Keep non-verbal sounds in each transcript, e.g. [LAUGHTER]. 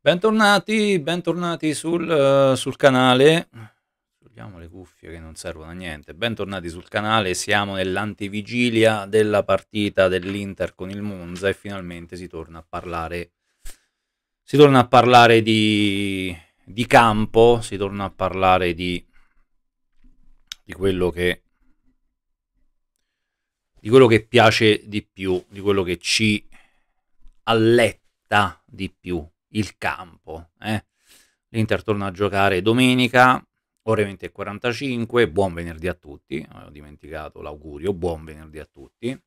Bentornati, bentornati sul, uh, sul canale. Togliamo le cuffie che non servono a niente. Bentornati sul canale, siamo nell'antivigilia della partita dell'Inter con il Monza e finalmente si torna a parlare, si torna a parlare di, di campo, si torna a parlare di, di quello che di quello che piace di più, di quello che ci alletta di più, il campo. Eh. L'Inter torna a giocare domenica, ore 20.45, buon venerdì a tutti, eh, ho dimenticato l'augurio, buon venerdì a tutti.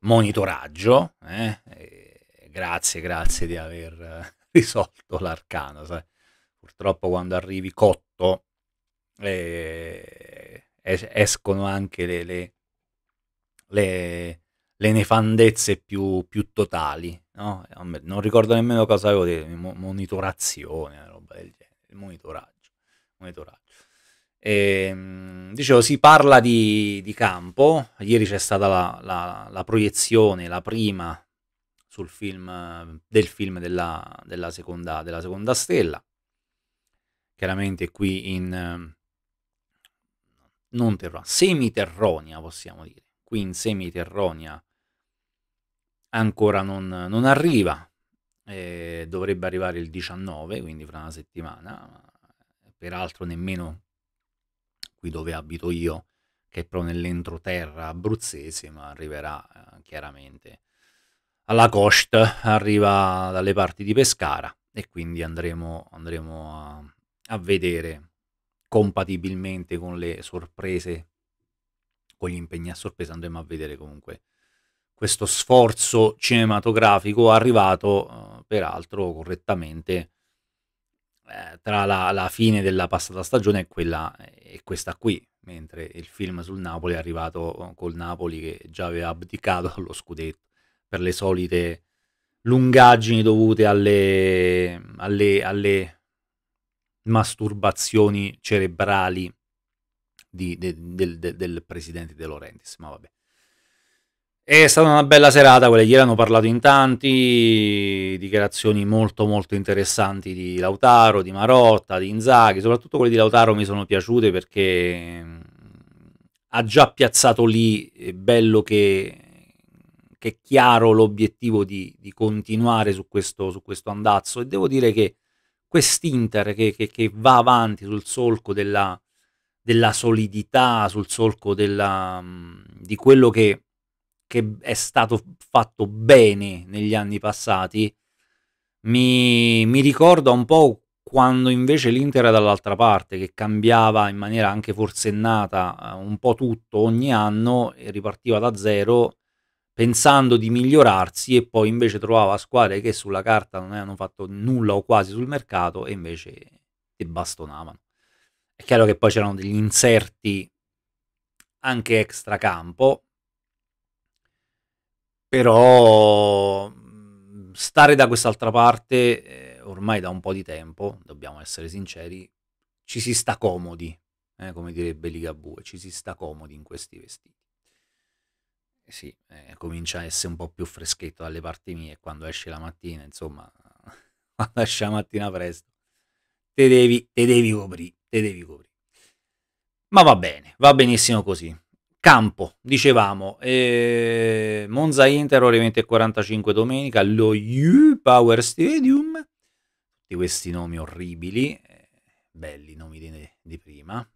Monitoraggio, eh. grazie, grazie di aver eh, [LAUGHS] risolto l'arcano. Sai? Purtroppo quando arrivi cotto eh, escono anche le, le, le le nefandezze più, più totali. No? Non ricordo nemmeno cosa avevo detto, monitorazione, roba del genere, il monitoraggio. monitoraggio. E, ehm, dicevo, si parla di, di, campo, ieri c'è stata la, la, la proiezione, la prima sul film, del film della, della, seconda, della seconda stella, chiaramente qui in non terra, semiterronea possiamo dire, qui in semiterronea ancora non, non arriva, eh, dovrebbe arrivare il 19, quindi fra una settimana, peraltro nemmeno qui dove abito io, che è proprio nell'entroterra abruzzese, ma arriverà eh, chiaramente alla Cost, arriva dalle parti di Pescara e quindi andremo, andremo a, a vedere compatibilmente con le sorprese, con gli impegni a sorpresa, andremo a vedere comunque questo sforzo cinematografico arrivato eh, peraltro correttamente eh, tra la, la, fine della passata stagione e, quella, eh, e questa qui, mentre il film sul Napoli è arrivato col Napoli che già aveva abdicato allo scudetto per le solite lungaggini dovute alle, alle, alle masturbazioni cerebrali di, de, del, del, del presidente De Laurentiis, ma vabbè. È stata una bella serata, quella ieri hanno parlato in tanti, dichiarazioni molto molto interessanti di Lautaro, di Marotta, di Inzaghi, soprattutto quelle di Lautaro mi sono piaciute perché mm, ha già piazzato lì, è eh, bello che, che è chiaro l'obiettivo di, di, continuare su questo, su questo, andazzo e devo dire che quest'Inter che, che, che va avanti sul solco della, della solidità, sul solco della, mm, di quello che che è stato fatto bene negli anni passati, mi, mi ricorda un po' quando invece l'Inter era dall'altra parte, che cambiava in maniera anche forsennata eh, un po' tutto ogni anno e ripartiva da zero pensando di migliorarsi e poi invece trovava squadre che sulla carta non avevano fatto nulla o quasi sul mercato e invece ti bastonavano. È chiaro che poi c'erano degli inserti anche extracampo, però stare da quest'altra parte eh, ormai da un po' di tempo, dobbiamo essere sinceri, ci si sta comodi, eh, come direbbe Ligabue, ci si sta comodi in questi vestiti. Eh sì, eh, comincia a essere un po' più freschetto dalle parti mie quando esce la mattina, insomma, [LAUGHS] quando esce la mattina presto, te devi, te devi coprire, te devi coprire. Ma va bene, va benissimo così. Campo, dicevamo, eh, Monza Inter ore 20.45 domenica, lo U Power Stadium, tutti questi nomi orribili, eh, belli nomi di, di prima,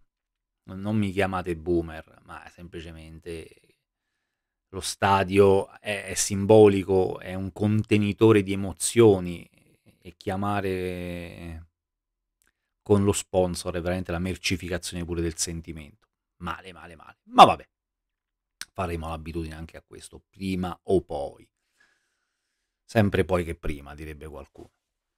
non mi chiamate boomer, ma semplicemente lo stadio è, è, simbolico, è un contenitore di emozioni e chiamare con lo sponsor è veramente la mercificazione pure del sentimento male, male, male. Ma vabbè, faremo l'abitudine anche a questo, prima o poi. Sempre poi che prima, direbbe qualcuno.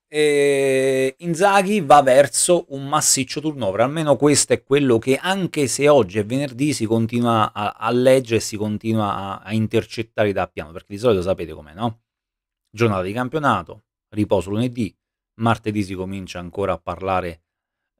E ehm, Inzaghi va verso un massiccio turnover, almeno questo è quello che anche se oggi è venerdì si continua a, a leggere e si continua a, a intercettare da piano, perché di solito sapete com'è, no? Giornata di campionato, riposo lunedì, martedì si comincia ancora a parlare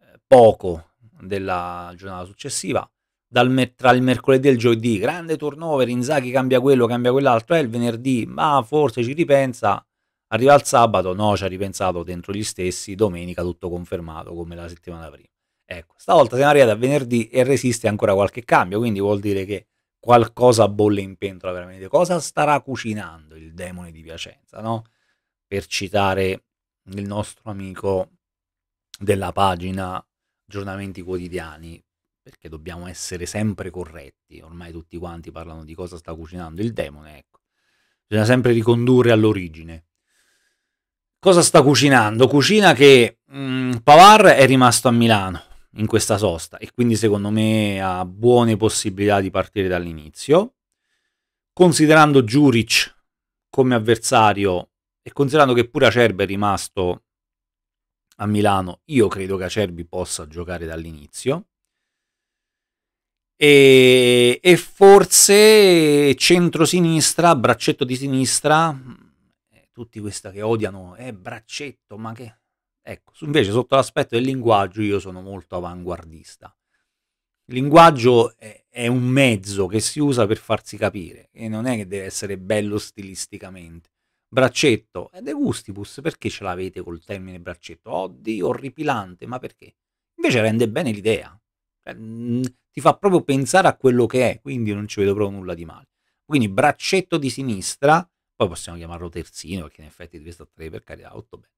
eh, poco della giornata successiva, dal, tra il mercoledì e il giovedì, grande turnover, Inzaghi cambia quello, cambia quell'altro, è eh, il venerdì, ma forse ci ripensa, arriva il sabato, no, ci ha ripensato dentro gli stessi, domenica tutto confermato come la settimana prima. Ecco, stavolta siamo arrivati a venerdì e resiste ancora qualche cambio, quindi vuol dire che qualcosa bolle in pentola veramente. Cosa starà cucinando il demone di Piacenza, no? Per citare il nostro amico della pagina aggiornamenti quotidiani, perché dobbiamo essere sempre corretti. Ormai tutti quanti parlano di cosa sta cucinando il demone, ecco. Bisogna sempre ricondurre all'origine. Cosa sta cucinando? Cucina che mh, mm, Pavar è rimasto a Milano in questa sosta e quindi secondo me ha buone possibilità di partire dall'inizio. Considerando Juric come avversario e considerando che pure Acerbi è rimasto a Milano, io credo che Acerbi possa giocare dall'inizio e, e forse centrosinistra, braccetto di sinistra, tutti questi che odiano, eh, braccetto, ma che... Ecco, invece sotto l'aspetto del linguaggio io sono molto avanguardista. Il linguaggio è, è, un mezzo che si usa per farsi capire e non è che deve essere bello stilisticamente. Braccetto è de gustibus, perché ce l'avete col termine braccetto? Oddio, orripilante, ma perché? Invece rende bene l'idea. Cioè, ti fa proprio pensare a quello che è, quindi non ci vedo proprio nulla di male. Quindi braccetto di sinistra, poi possiamo chiamarlo terzino, perché in effetti di a 3 per carità, 8 bene.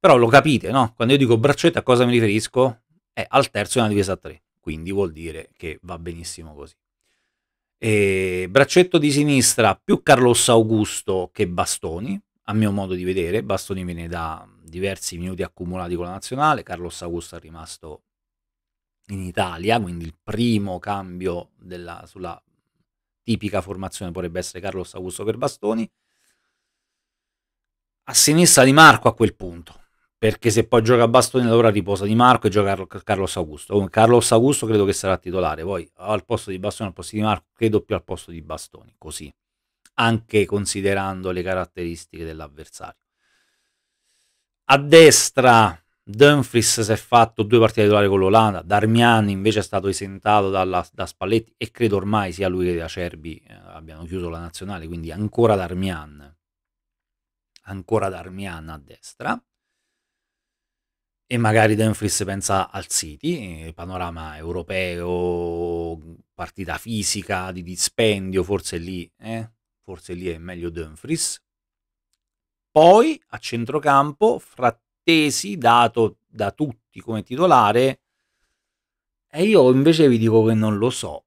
Però lo capite, no? Quando io dico braccetto a cosa mi riferisco? È eh, al terzo di una difesa a 3, quindi vuol dire che va benissimo così. E braccetto di sinistra più Carlos Augusto che Bastoni, a mio modo di vedere. Bastoni viene da diversi minuti accumulati con la nazionale, Carlos Augusto è rimasto in Italia, quindi il primo cambio della, sulla tipica formazione potrebbe essere Carlos Augusto per Bastoni, a sinistra Di Marco a quel punto, perché se poi gioca Bastoni allora riposa Di Marco e gioca Carlos Augusto. Carlos Augusto credo che sarà titolare, poi al posto di Bastoni, al posto di Marco, credo più al posto di Bastoni, così, anche considerando le caratteristiche dell'avversario. A destra Dumfries si è fatto due partite titolari con l'Olanda, Darmian invece è stato esentato dalla, da Spalletti e credo ormai sia lui che da Cerbi eh, abbiano chiuso la nazionale, quindi ancora Darmian, ancora Darmian a destra e magari Dumfries pensa al City, eh, panorama europeo, partita fisica, di dispendio, forse lì, eh, forse lì è meglio Dumfries. Poi a centrocampo, fra tesi dato da tutti come titolare e io invece vi dico che non lo so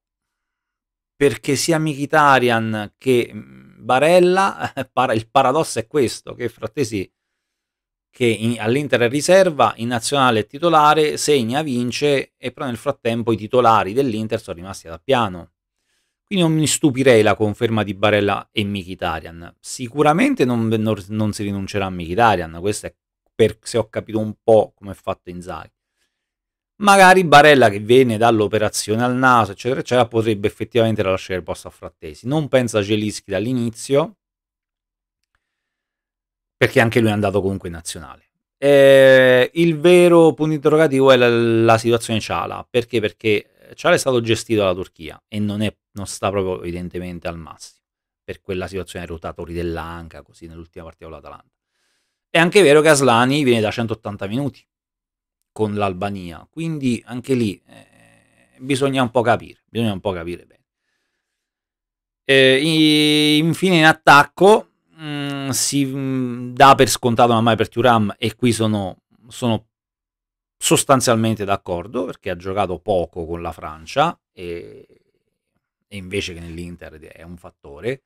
perché sia Mkhitaryan che mm, Barella [LAUGHS] il paradosso è questo che Frattesi che all'Inter è riserva in nazionale è titolare segna, vince e però nel frattempo i titolari dell'Inter sono rimasti da piano quindi non mi stupirei la conferma di Barella e Mkhitaryan. Sicuramente non, non, non si rinuncerà a Mkhitaryan, questo è per, se ho capito un po' come è fatto Inzaghi. Magari Barella che viene dall'operazione al naso, eccetera, eccetera, potrebbe effettivamente lasciare il posto a Frattesi. Non pensa a Gelischi dall'inizio, perché anche lui è andato comunque in nazionale. Eh, il vero punto interrogativo è la, la situazione Ciala, perché? Perché Ciala è stato gestito dalla Turchia e non, è, non sta proprio evidentemente al massimo per quella situazione rotatori dell'Anca, così nell'ultima partita con l'Atalanta. È anche vero che Aslani viene da 180 minuti con l'Albania, quindi anche lì eh, bisogna un po' capire, bisogna un po' capire bene. Eh, infine in attacco mh, mm, si mm, dà per scontato ormai per Turam e qui sono, sono sostanzialmente d'accordo perché ha giocato poco con la Francia e, e, invece che nell'Inter è un fattore.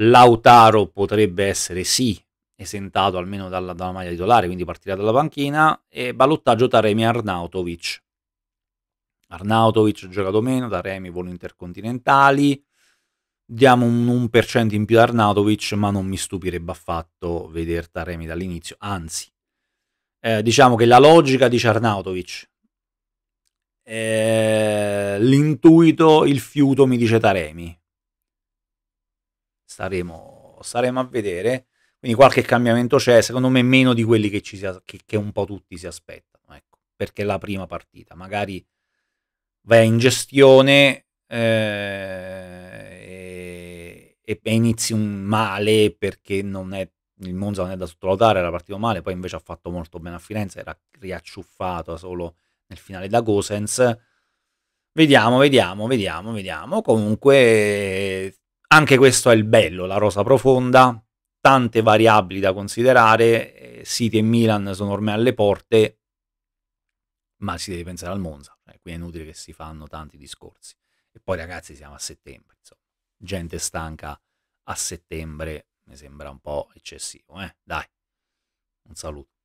Lautaro potrebbe essere sì esentato almeno dalla, dalla maglia titolare, quindi partirà dalla panchina, e ballottaggio Taremi Arnautovic. Arnautovic ha giocato meno, Taremi volo intercontinentali, diamo un 1% in più ad Arnautovic, ma non mi stupirebbe affatto vedere Taremi dall'inizio, anzi, eh, diciamo che la logica dice Arnautovic, eh, l'intuito, il fiuto mi dice Taremi. Staremo, staremo a vedere. Quindi qualche cambiamento c'è, secondo me meno di quelli che, ci si, che, che un po' tutti si aspettano, ecco, perché è la prima partita. Magari vai in gestione eh, e, e, inizi un male perché non è, il Monza non è da sottovalutare, era partito male, poi invece ha fatto molto bene a Firenze, era riacciuffato solo nel finale da Gosens. Vediamo, vediamo, vediamo, vediamo. Comunque anche questo è il bello, la rosa profonda, tante variabili da considerare, eh, City e Milan sono ormai alle porte, ma si deve pensare al Monza, eh, qui è inutile che si fanno tanti discorsi. E poi ragazzi siamo a settembre, insomma, gente stanca a settembre mi sembra un po' eccessivo, eh? Dai, un saluto.